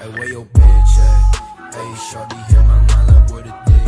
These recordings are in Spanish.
Hey, where your bitch at? Hey, shorty hit my line, like where the dick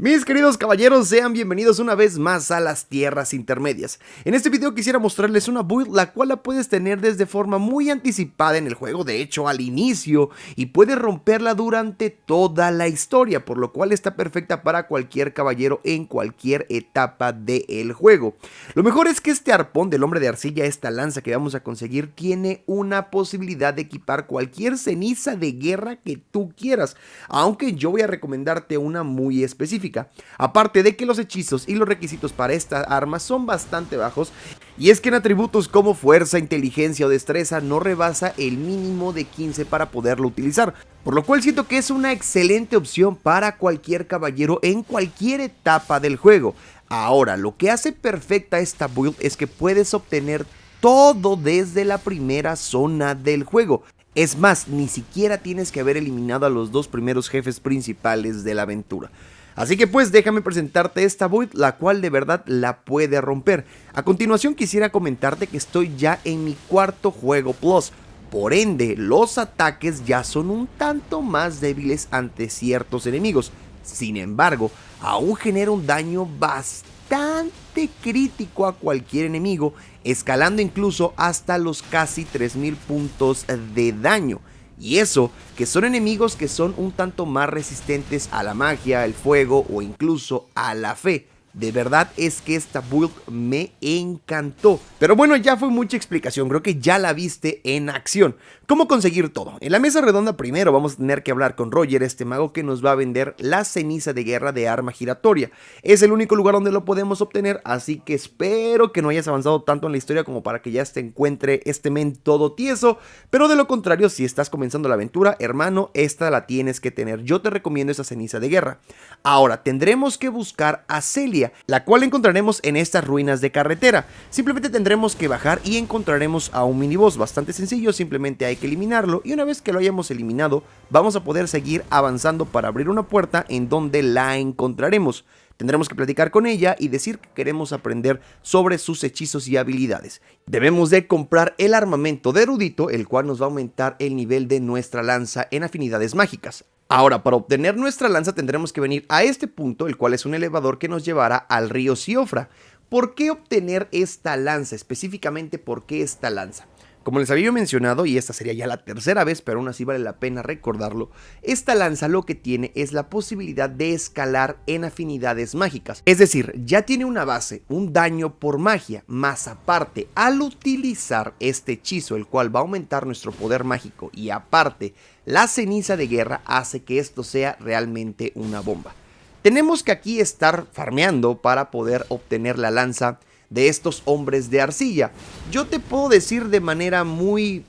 Mis queridos caballeros, sean bienvenidos una vez más a las tierras intermedias. En este video quisiera mostrarles una build la cual la puedes tener desde forma muy anticipada en el juego, de hecho al inicio, y puedes romperla durante toda la historia, por lo cual está perfecta para cualquier caballero en cualquier etapa del juego. Lo mejor es que este arpón del hombre de arcilla, esta lanza que vamos a conseguir, tiene una posibilidad de equipar cualquier ceniza de guerra que tú quieras, aunque yo voy a recomendarte una muy específica aparte de que los hechizos y los requisitos para esta arma son bastante bajos, y es que en atributos como fuerza, inteligencia o destreza no rebasa el mínimo de 15 para poderlo utilizar, por lo cual siento que es una excelente opción para cualquier caballero en cualquier etapa del juego. Ahora, lo que hace perfecta esta build es que puedes obtener todo desde la primera zona del juego. Es más, ni siquiera tienes que haber eliminado a los dos primeros jefes principales de la aventura. Así que pues déjame presentarte esta Void la cual de verdad la puede romper. A continuación quisiera comentarte que estoy ya en mi cuarto juego Plus. Por ende, los ataques ya son un tanto más débiles ante ciertos enemigos. Sin embargo, aún genera un daño bastante crítico a cualquier enemigo, escalando incluso hasta los casi 3000 puntos de daño. Y eso, que son enemigos que son un tanto más resistentes a la magia, el fuego o incluso a la fe. De verdad es que esta build me encantó. Pero bueno, ya fue mucha explicación, creo que ya la viste en acción. ¿Cómo conseguir todo? En la mesa redonda primero vamos a tener que hablar con Roger, este mago que nos va a vender la ceniza de guerra de arma giratoria. Es el único lugar donde lo podemos obtener, así que espero que no hayas avanzado tanto en la historia como para que ya te encuentre este men todo tieso, pero de lo contrario, si estás comenzando la aventura, hermano, esta la tienes que tener. Yo te recomiendo esa ceniza de guerra. Ahora, tendremos que buscar a Celia, la cual encontraremos en estas ruinas de carretera. Simplemente tendremos que bajar y encontraremos a un miniboss bastante sencillo, simplemente hay que eliminarlo y una vez que lo hayamos eliminado vamos a poder seguir avanzando para abrir una puerta en donde la encontraremos. Tendremos que platicar con ella y decir que queremos aprender sobre sus hechizos y habilidades. Debemos de comprar el armamento de erudito, el cual nos va a aumentar el nivel de nuestra lanza en afinidades mágicas. Ahora, para obtener nuestra lanza tendremos que venir a este punto, el cual es un elevador que nos llevará al río Siofra. ¿Por qué obtener esta lanza? Específicamente, ¿por qué esta lanza? Como les había mencionado, y esta sería ya la tercera vez, pero aún así vale la pena recordarlo, esta lanza lo que tiene es la posibilidad de escalar en afinidades mágicas. Es decir, ya tiene una base, un daño por magia, más aparte, al utilizar este hechizo, el cual va a aumentar nuestro poder mágico, y aparte, la ceniza de guerra hace que esto sea realmente una bomba. Tenemos que aquí estar farmeando para poder obtener la lanza de estos hombres de arcilla. Yo te puedo decir de manera muy,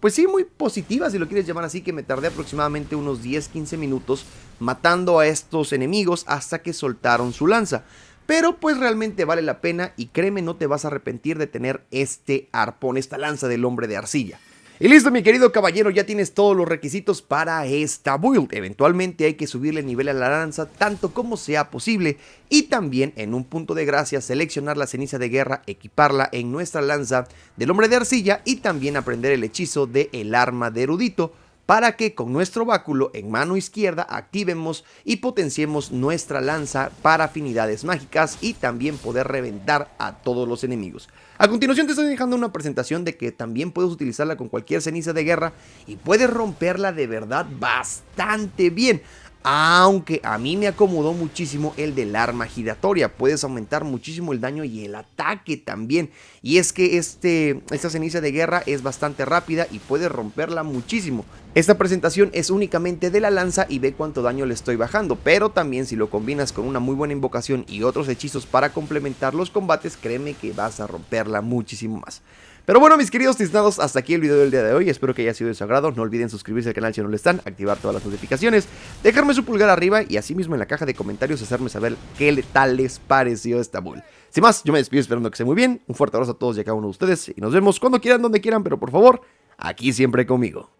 pues sí, muy positiva, si lo quieres llamar así, que me tardé aproximadamente unos 10-15 minutos matando a estos enemigos hasta que soltaron su lanza. Pero pues realmente vale la pena y créeme, no te vas a arrepentir de tener este arpón, esta lanza del hombre de arcilla. Y listo, mi querido caballero, ya tienes todos los requisitos para esta build. Eventualmente hay que subirle nivel a la lanza tanto como sea posible y también en un punto de gracia seleccionar la ceniza de guerra, equiparla en nuestra lanza del hombre de arcilla y también aprender el hechizo del el arma de erudito para que con nuestro báculo en mano izquierda activemos y potenciemos nuestra lanza para afinidades mágicas y también poder reventar a todos los enemigos. A continuación te estoy dejando una presentación de que también puedes utilizarla con cualquier ceniza de guerra y puedes romperla de verdad bastante bien. Aunque a mí me acomodó muchísimo el del arma giratoria. Puedes aumentar muchísimo el daño y el ataque también. Y es que este, esta ceniza de guerra es bastante rápida y puedes romperla muchísimo. Esta presentación es únicamente de la lanza y ve cuánto daño le estoy bajando. Pero también si lo combinas con una muy buena invocación y otros hechizos para complementar los combates, créeme que vas a romperla muchísimo más. Pero bueno, mis queridos tiznados, hasta aquí el video del día de hoy. Espero que haya sido de su agrado. No olviden suscribirse al canal si no lo están, activar todas las notificaciones, dejarme su pulgar arriba y asimismo en la caja de comentarios hacerme saber qué tal les pareció esta bull. Sin más, yo me despido esperando que esté muy bien. Un fuerte abrazo a todos y a cada uno de ustedes y nos vemos cuando quieran, donde quieran, pero por favor, aquí siempre conmigo.